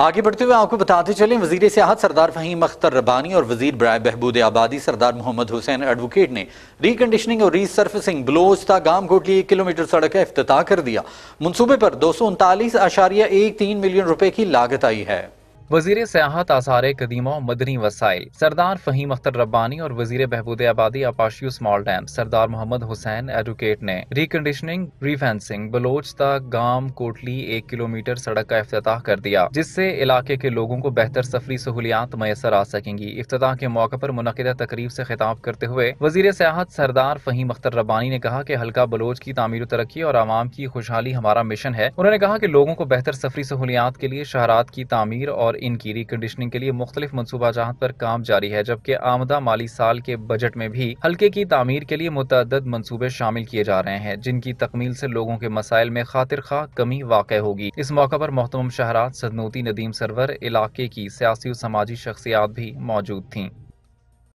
आगे बढ़ते हुए आपको बताते चलें वजीर सियाहत सरदार फ़हीम अख्तर रबानी और वजीर ब्राय बहबूद आबादी सरदार मोहम्मद हुसैन एडवोकेट ने रिकंडीशनिंग और रीसर्फिसिंग था गांव घोटली एक किलोमीटर सड़क का अफ्ताह कर दिया मनसूबे पर दो सौ उनतालीस आशारिया एक तीन मिलियन रुपए की लागत आई है वजीर सियाहत आसार कदीमों मदनी वसाइल सरदार फहीम अख्तर रब्बानी और वजीर बहबूद आबादी आपाशी small dam Sardar Mohammad Hussain advocate ने रिकंडीशनिंग रिफेंसिंग बलोच तक गांव कोटली एक किलोमीटर सड़क का अफ्ताह कर दिया जिससे इलाके के लोगों को बेहतर सफरी सहूलियात मैसर आ सकेंगी अफ्ताह के मौके पर मुनदा तकरीब से खिताब करते हुए वजीर सियाहत सरदार फहीम अख्तर रब्बानी ने कहा की हल्का बलोच की तमीर तरक्की और आवाम की खुशहाली हमारा मिशन है उन्होंने कहा की लोगों को बेहतर सफरी सहूलियात के लिए शहरात की तमीर और इनकी रिकंडीशनिंग के लिए मुख्तलिफ मनसूबा जहां पर काम जारी है जबकि आमदा माली साल के बजट में भी हल्के की तमीर के लिए मुतद मनसूबे शामिल किए जा रहे हैं जिनकी तकमील ऐसी लोगों के मसाइल में खातिर खा कमी वाक़ होगी इस मौके पर मोहतम शहरात सदनोती नदीम सरवर इलाके की सियासी और समाजी शख्सियात भी मौजूद थी